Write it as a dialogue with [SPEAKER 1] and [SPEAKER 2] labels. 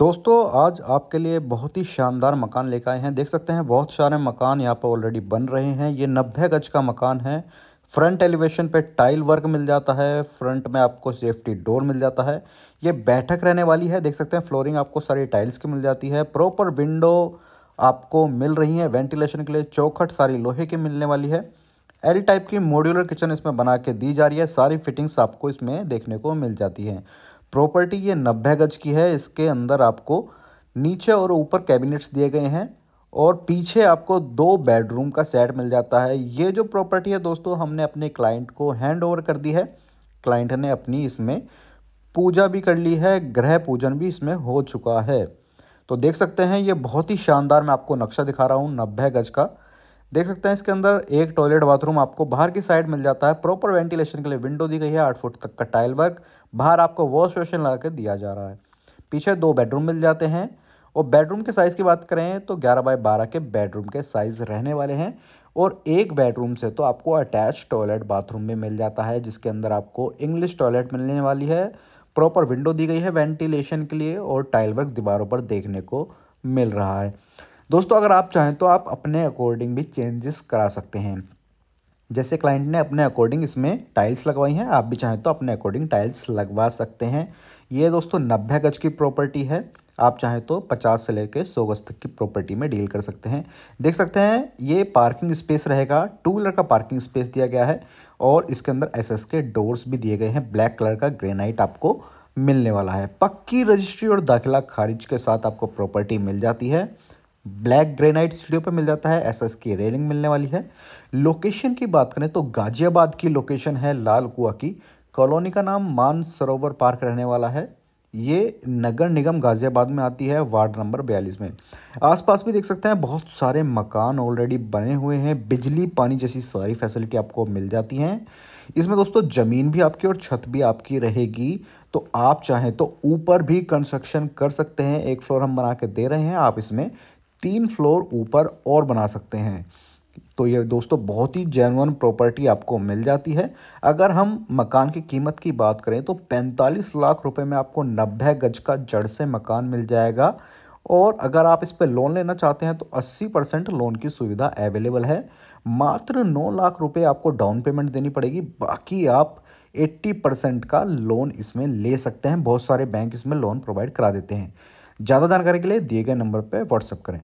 [SPEAKER 1] दोस्तों आज आपके लिए बहुत ही शानदार मकान लेकर आए हैं देख सकते हैं बहुत सारे मकान यहाँ पर ऑलरेडी बन रहे हैं ये नब्बे गज का मकान है फ्रंट एलिवेशन पे टाइल वर्क मिल जाता है फ्रंट में आपको सेफ्टी डोर मिल जाता है ये बैठक रहने वाली है देख सकते हैं फ्लोरिंग आपको सारी टाइल्स की मिल जाती है प्रॉपर विंडो आपको मिल रही है वेंटिलेशन के लिए चौखट सारी लोहे की मिलने वाली है एल टाइप की मॉड्यूलर किचन इसमें बना के दी जा रही है सारी फिटिंग्स आपको इसमें देखने को मिल जाती है प्रॉपर्टी ये नब्बे गज की है इसके अंदर आपको नीचे और ऊपर कैबिनेट्स दिए गए हैं और पीछे आपको दो बेडरूम का सेट मिल जाता है ये जो प्रॉपर्टी है दोस्तों हमने अपने क्लाइंट को हैंड ओवर कर दी है क्लाइंट ने अपनी इसमें पूजा भी कर ली है ग्रह पूजन भी इसमें हो चुका है तो देख सकते हैं ये बहुत ही शानदार मैं आपको नक्शा दिखा रहा हूँ नब्बे गज का देख सकते हैं इसके अंदर एक टॉयलेट बाथरूम आपको बाहर की साइड मिल जाता है प्रॉपर वेंटिलेशन के लिए विंडो दी गई है आठ फुट तक का टाइल वर्क बाहर आपको वॉश वेशन लगा के दिया जा रहा है पीछे दो बेडरूम मिल जाते हैं और बेडरूम के साइज़ की बात करें तो 11 बाय 12 के बेडरूम के साइज़ रहने वाले हैं और एक बेडरूम से तो आपको अटैच टॉयलेट बाथरूम भी मिल जाता है जिसके अंदर आपको इंग्लिश टॉयलेट मिलने वाली है प्रॉपर विंडो दी गई है वेंटिलेशन के लिए और टाइल वर्क दीवारों पर देखने को मिल रहा है दोस्तों अगर आप चाहें तो आप अपने अकॉर्डिंग भी चेंजेस करा सकते हैं जैसे क्लाइंट ने अपने अकॉर्डिंग इसमें टाइल्स लगवाई हैं आप भी चाहें तो अपने अकॉर्डिंग टाइल्स लगवा सकते हैं ये दोस्तों नब्बे गज की प्रॉपर्टी है आप चाहें तो 50 से लेकर 100 गज तक की प्रॉपर्टी में डील कर सकते हैं देख सकते हैं ये पार्किंग स्पेस रहेगा टू व्हीलर का पार्किंग स्पेस दिया गया है और इसके अंदर एस के डोर्स भी दिए गए हैं ब्लैक कलर का ग्रेनाइट आपको मिलने वाला है पक्की रजिस्ट्री और दाखिला खारिज के साथ आपको प्रॉपर्टी मिल जाती है ब्लैक ग्रेनाइट सीढ़ियों पर मिल जाता है एसएस की रेलिंग मिलने वाली है लोकेशन की बात करें तो गाजियाबाद की लोकेशन है लाल कुआ की कॉलोनी का नाम मान सरोवर पार्क रहने वाला है ये नगर निगम गाजियाबाद में आती है वार्ड नंबर बयालीस में आसपास भी देख सकते हैं बहुत सारे मकान ऑलरेडी बने हुए हैं बिजली पानी जैसी सारी फैसिलिटी आपको मिल जाती हैं इसमें दोस्तों ज़मीन भी आपकी और छत भी आपकी रहेगी तो आप चाहें तो ऊपर भी कंस्ट्रक्शन कर सकते हैं एक फ्लोर हम बना के दे रहे हैं आप इसमें तीन फ्लोर ऊपर और बना सकते हैं तो ये दोस्तों बहुत ही जेनवन प्रॉपर्टी आपको मिल जाती है अगर हम मकान की कीमत की बात करें तो 45 लाख रुपए में आपको 90 गज का जड़ से मकान मिल जाएगा और अगर आप इस पर लोन लेना चाहते हैं तो 80 परसेंट लोन की सुविधा अवेलेबल है मात्र 9 लाख रुपए आपको डाउन पेमेंट देनी पड़ेगी बाकी आप 80 परसेंट का लोन इसमें ले सकते हैं बहुत सारे बैंक इसमें लोन प्रोवाइड करा देते हैं ज़्यादा जानकारी के लिए दिए गए नंबर पर व्हाट्सअप करें